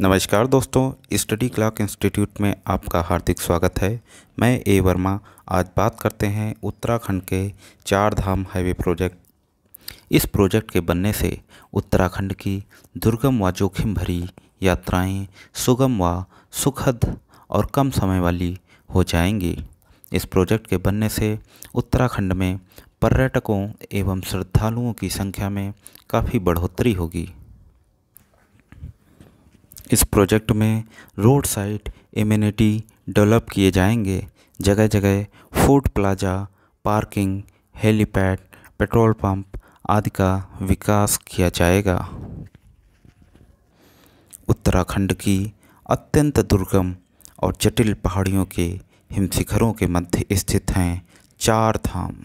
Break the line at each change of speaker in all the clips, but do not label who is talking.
नमस्कार दोस्तों study clock institute में आपका हार्दिक स्वागत है मैं ए वर्मा आज बात करते हैं उत्तराखंड के चार धाम हाईवे प्रोजेक्ट इस प्रोजेक्ट के बनने से उत्तराखंड की दुर्गम व जोखिम भरी यात्राएं सुगम व सुखद और कम समय वाली हो जाएंगी इस प्रोजेक्ट के बनने से उत्तराखंड में पर्यटकों एवं श्रद्धालुओं की संख्या में काफ़ी बढ़ोतरी होगी इस प्रोजेक्ट में रोड साइड इम्यूनिटी डेवलप किए जाएंगे जगह जगह food plaza parking helipad petrol pump आदि का विकास किया जाएगा उत्तराखंड की अत्यंत दुर्गम और जटिल पहाड़ियों के हिमशिखरों के मध्य स्थित हैं चार धाम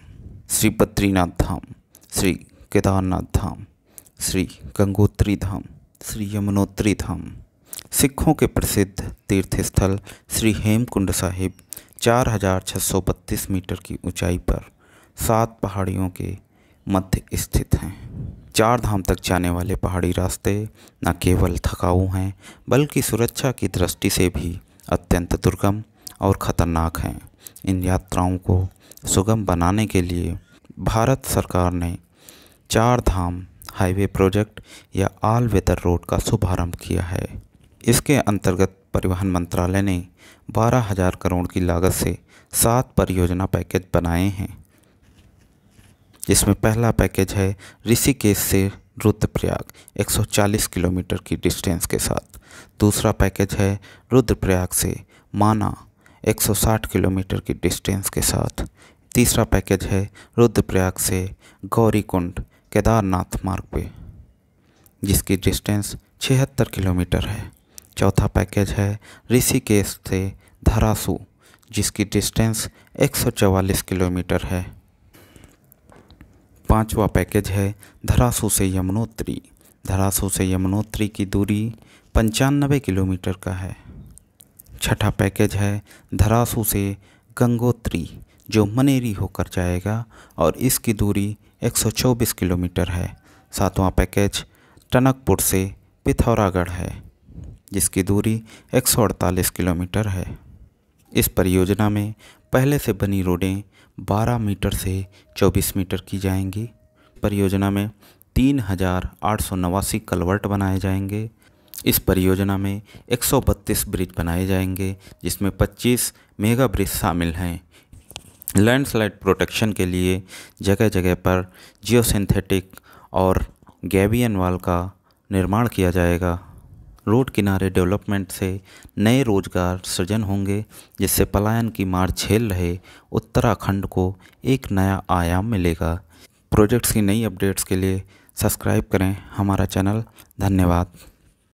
श्री बद्रीनाथ धाम श्री केदारनाथ धाम श्री गंगोत्री धाम श्री यमुनोत्री धाम सिखों के प्रसिद्ध तीर्थस्थल श्री हेमकुंड साहिब 4632 मीटर की ऊंचाई पर सात पहाड़ियों के मध्य स्थित हैं चार धाम तक जाने वाले पहाड़ी रास्ते न केवल थकाऊ हैं बल्कि सुरक्षा की दृष्टि से भी अत्यंत दुर्गम और ख़तरनाक हैं इन यात्राओं को सुगम बनाने के लिए भारत सरकार ने चार धाम हाईवे प्रोजेक्ट या आल वेदर रोड का शुभारंभ किया है इसके अंतर्गत परिवहन मंत्रालय ने बारह हजार करोड़ की लागत से सात परियोजना पैकेज बनाए हैं जिसमें पहला पैकेज है ऋषिकेश से रुद्रप्रयाग 140 किलोमीटर की डिस्टेंस के साथ दूसरा पैकेज है रुद्रप्रयाग से माना 160 किलोमीटर की डिस्टेंस के साथ तीसरा पैकेज है रुद्रप्रयाग से गौरीकुंड केदारनाथ मार्ग पे जिसकी डिस्टेंस छिहत्तर किलोमीटर है चौथा पैकेज है ऋषिकेश से धरासू जिसकी डिस्टेंस 144 किलोमीटर है पांचवा पैकेज है धरासू से यमुनोत्री धरासू से यमुनोत्री की दूरी पंचानबे किलोमीटर का है छठा पैकेज है धरासू से गंगोत्री जो मनेरी होकर जाएगा और इसकी दूरी 124 किलोमीटर है सातवां पैकेज टनकपुर से पिथौरागढ़ है जिसकी दूरी एक किलोमीटर है इस परियोजना में पहले से बनी रोडें 12 मीटर से 24 मीटर की जाएंगी परियोजना में तीन हज़ार आठ सौ नवासी कलवर्ट बनाए जाएंगे इस परियोजना में 132 ब्रिज बनाए जाएंगे जिसमें 25 मेगा ब्रिज शामिल हैं लैंडस्लाइड प्रोटेक्शन के लिए जगह जगह पर जियोसिंथेटिक और गैबियन वाल का निर्माण किया जाएगा रोड किनारे डेवलपमेंट से नए रोजगार सृजन होंगे जिससे पलायन की मार झेल रहे उत्तराखंड को एक नया आयाम मिलेगा प्रोजेक्ट्स की नई अपडेट्स के लिए सब्सक्राइब करें हमारा चैनल धन्यवाद